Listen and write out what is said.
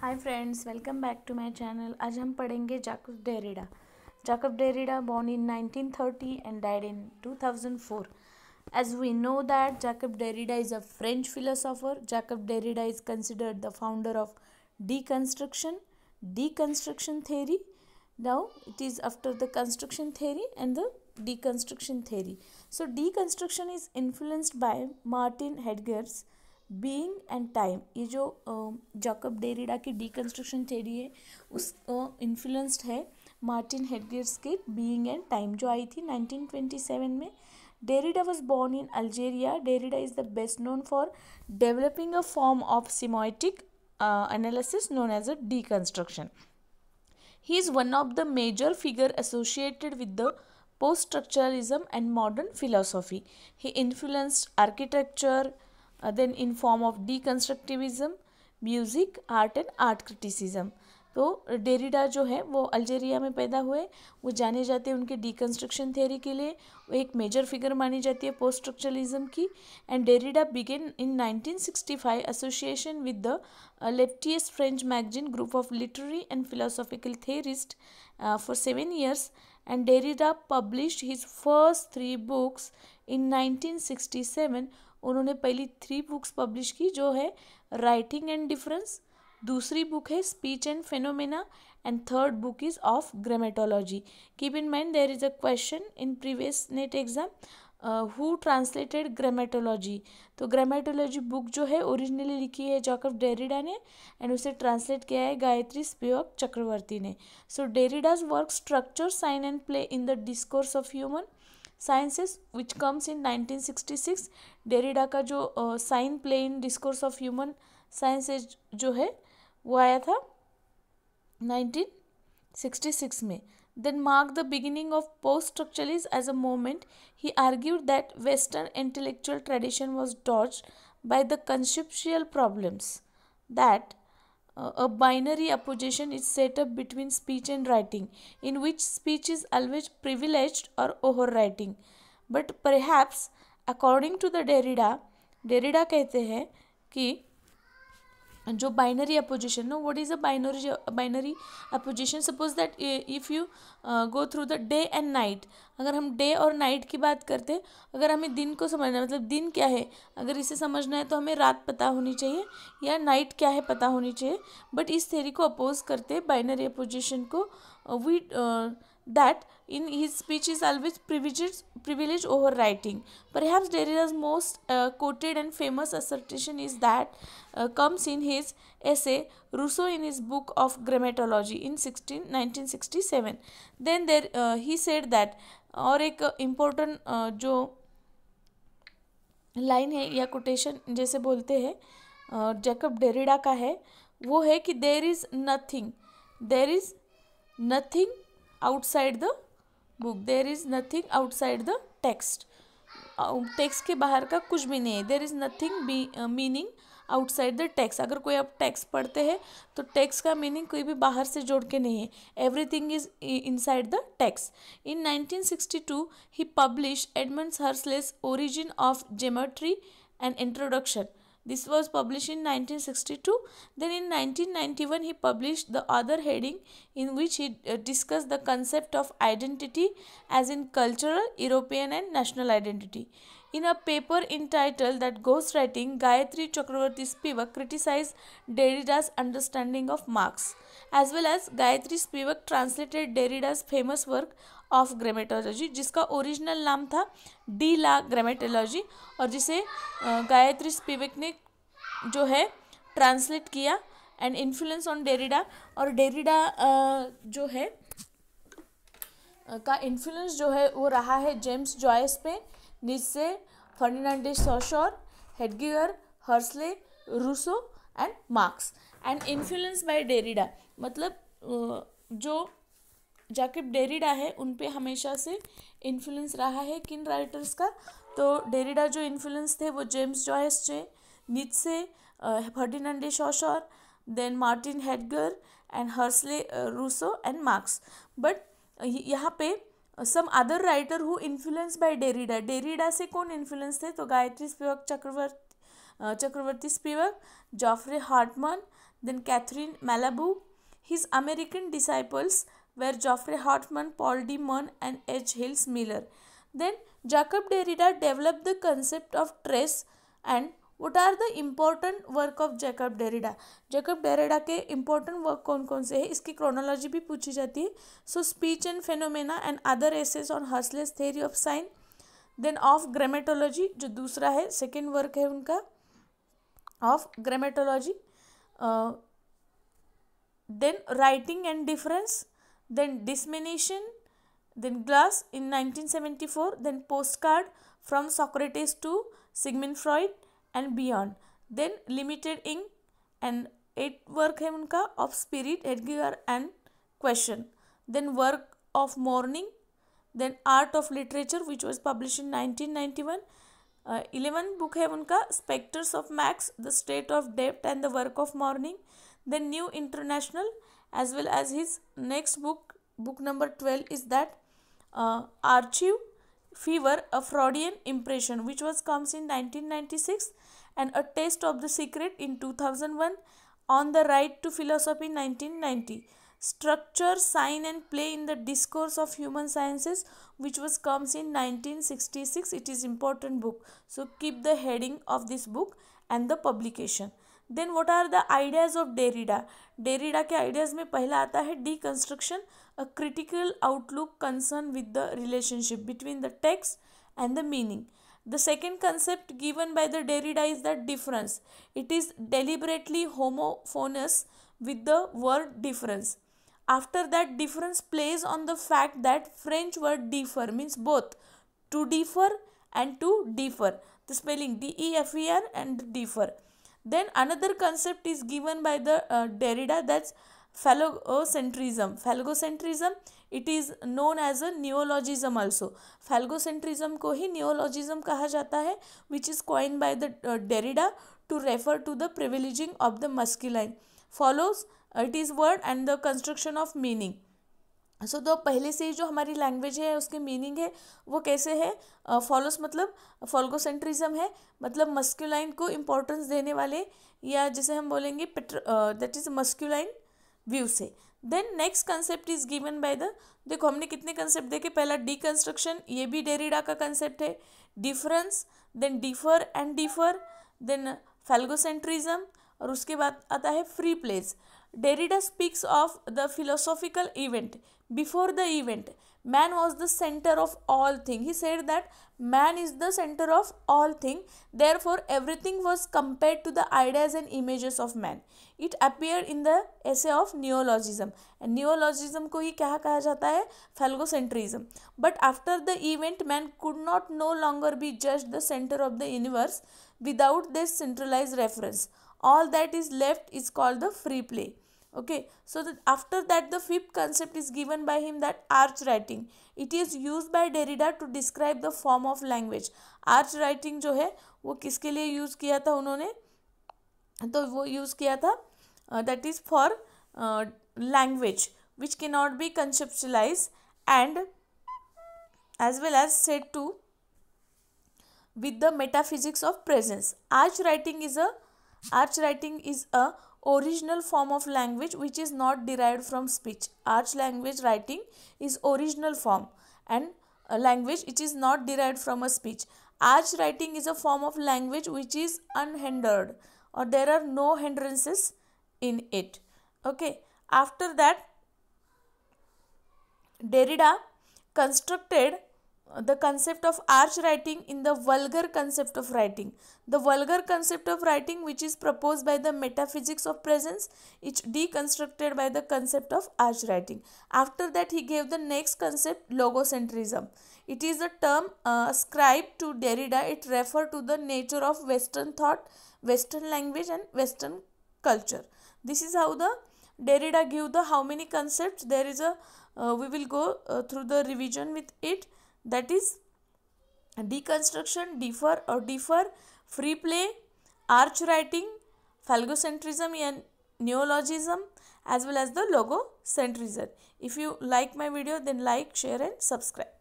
Hi hi friends welcome back to my channel आज हम पढ़ेंगे Jacob Derrida Jacob Derrida born in 1930 and died in 2004 as we know that Jacob Derrida is a French philosopher Jacob Derrida is considered the founder of deconstruction deconstruction theory now it is after the construction theory and the deconstruction theory so deconstruction is influenced by Martin Heidegger's being and time ये जो Jacob Derrida की deconstruction theory है उस influenced है Martin हेडगर्स के being and time जो आई थी 1927 में Derrida was born in Algeria Derrida is the best known for developing a form of semiotic analysis known as a construction he is one of the major figure associated with the post structuralism and modern philosophy he influenced architecture uh, then in form of deconstructivism music art and art criticism तो Derrida जो है वो Algeria में पैदा हुए वो जाने जाते हैं उनके डिकन्स्ट्रक्शन थेरी के लिए वो एक मेजर फिगर मानी जाती है पोस्ट स्ट्रक्चरलिज्म की and Derrida began in 1965 association with the leftist French magazine group of literary and philosophical theorist for seven years and Derrida publish his first three books in seven उन्होंने पहली three books publish की जो है writing and difference दूसरी book है speech and phenomena and third book is of grammatology keep in mind there is a question in previous NET exam who translated grammatology तो grammatology book जो है originally लिखी है जॉकफ डेरिडा ने and उसे translate किया है गायत्री स्पियोक चक्रवर्ती ने so Derrida's work structure sign and play in the discourse of human Sciences which comes in 1966 Derrida का जो sign play in discourse of human जो है वो था 1966 में then marked the beginning of post-structuralism as a moment. he argued that Western intellectual tradition was dogged by the conceptual problems that uh, a binary opposition is set up between speech and writing, in which speech is always privileged or overwriting. But perhaps, according to the Derrida, Derrida कहते हैं कि जो binary opposition no what is a binary binary opposition suppose that if you go through the day and night अगर हम day और night की बात करते अगर हमें दिन को समझना मतलब दिन क्या है अगर इसे समझना है तो हमें रात पता होनी चाहिए या नाइट क्या है पता होनी चाहिए बट इस थेरी को अपोज करते बाइनरी अपोजिशन को we uh, that in his speech is always privileged, privilege over writing. Perhaps Derrida's most uh, quoted and famous assertion is that uh, comes in his essay Rousseau in his book of grammatology in 16, 1967. Then there uh, he said that और एक important जो line है या quotation जैसे बोलते हैं Jacob Derrida का है वो है कि there is nothing there is nothing outside the book there is nothing outside the text text uh, के बाहर का कुछ भी नहीं है there is nothing meaning outside the text अगर कोई आप टेक्स्ट पढ़ते हैं तो टेक्स्ट का मीनिंग कोई भी बाहर से जोड़ के नहीं है everything is inside the text in 1962 he publish Edmund Husserl's origin of geometry and introduction This was published in 1962. Then in 1991 he published the other heading in which he uh, discussed the concept of identity as in cultural, European and national identity. In a paper entitled that Ghostwriting, Gayatri Chakravarti Spivak criticized Derrida's understanding of Marx. As well as Gayatri Spivak translated Derrida's famous work of grammatology जिसका original नाम था D ला ग्रेमेटोलॉजी और जिसे गायत्री स्पिविक ने जो है translate किया and influence on Derrida और डेरिडा जो है का इन्फ्लुएंस जो है वो रहा है जेम्स जॉयस पे Nietzsche Ferdinand de Saussure Heidegger Husserl Rousseau and Marx and influence by Derrida मतलब जो जैकब डेरिडा है उन पर हमेशा से इन्फ्लुएंस रहा है किन राइटर्स का तो डेरिडा जो इन्फ्लुएंस थे वो जेम्स जॉयस थे से Ferdinand de Saussure then Martin Heidegger and Husserl Rousseau and Marx but यहाँ पे some other writer who influence by Derrida Derrida से कौन इन्फ्लुएंस थे तो Gayatri Spivak Chakravorty Chakravorty Spivak Geoffrey Hartman then Catherine Malabou his American disciples were Geoffrey Hartmann, Paul de Man and H Hillis Miller then Jacob Derrida develop the concept of trace and what are the important work of Jacob Derrida Jacob Derrida के important work कौन कौन से है इसकी chronology भी पूछी जाती है so speech and phenomena and other essays on Husserl's theory of sign then of grammatology जो दूसरा है सेकेंड वर्क है उनका of grammatology then writing and difference then dissemination, then glass in 1974, then postcard from Socrates to Sigmund Freud and beyond. Then limited ink and eight work है उनका of spirit, Edgar and question. Then work of mourning, then art of literature which was published in 1991. Uh, eleven book है उनका of max the state of debt and the work of mourning then new international as well as his next book book number 12 is that uh, archive fever a freudian impression which was comes in 1996 and a taste of the secret in 2001 on the right to philosophy 1990 structure sign and play in the discourse of human sciences which was comes in 1966 it is important book so keep the heading of this book and the publication then what are the ideas of Derrida Derrida के ideas में पहला आता है deconstruction a critical outlook concern with the relationship between and the meaning. The second concept given by the Derrida is the difference. It is deliberately homophonous with the word difference. After that, difference plays on the fact that French word differ means both to differ and to differ. The spelling D E F E R and differ. Then another concept is given by the uh, Derrida that's phallocentrism. Phallocentrism it is known as a neologism also. Phallocentrism ko hi neologism kaha jata hai, which is coined by the uh, Derrida to refer to the privileging of the masculine. Follows uh, it is word and the construction of meaning. So तो पहले से ही जो हमारी language है उसके meaning है वो कैसे है फॉलोस uh, मतलब फॉल्गोसेंट्रिज्म है मतलब मस्क्यूलाइन को इम्पोर्टेंस देने वाले या जिसे हम बोलेंगे पेट्र दैट इज़ मस्क्यूलाइन व्यू से then next concept is given by the देखो हमने कितने कंसेप्ट देखे पहला डी कंस्ट्रक्शन ये भी डेरिडा का कंसेप्ट है difference then differ and differ then phallogocentrism और उसके बाद आता है free plays Derrida speaks of the philosophical event. Before the event, man was the center of all thing. He said that man is the center of all thing. Therefore, everything was compared to the ideas and images of man. It appeared in the essay of neologism. And neologism को ही क्या कहा जाता है Phallocentrism. But after the event, man could not no longer be judged the center of the universe without this centralized reference all that is left is called the free play okay so that after that the fifth concept is given by him that arch writing it is used by derrida to describe the form of language arch writing जो है वो किसके लिए use किया था उन्होंने तो वो use किया था uh, that is for uh, language which cannot be conceptualized and as well as said to with the metaphysics of presence arch writing is a Arch writing is a original form of language which is not derived from speech. Arch language writing is original form and uh, language which is not derived from a speech. Arch writing is a form of language which is unhindered or there are no hindrances in it. Okay. After that, Derrida constructed the concept of arch writing in the vulgar concept of writing. The vulgar concept of writing which is proposed by the metaphysics of presence is deconstructed by the concept of arch writing. After that he gave the next concept logocentrism. It is a term uh, ascribed to Derrida. It refers to the nature of western thought, western language and western culture. This is how the Derrida gave the how many concepts. There is a uh, we will go uh, through the revision with it that is deconstruction, defer or defer, free play, arch writing, phallocentrism and neologism as well as the logocentrism. If you like my video then like, share and subscribe.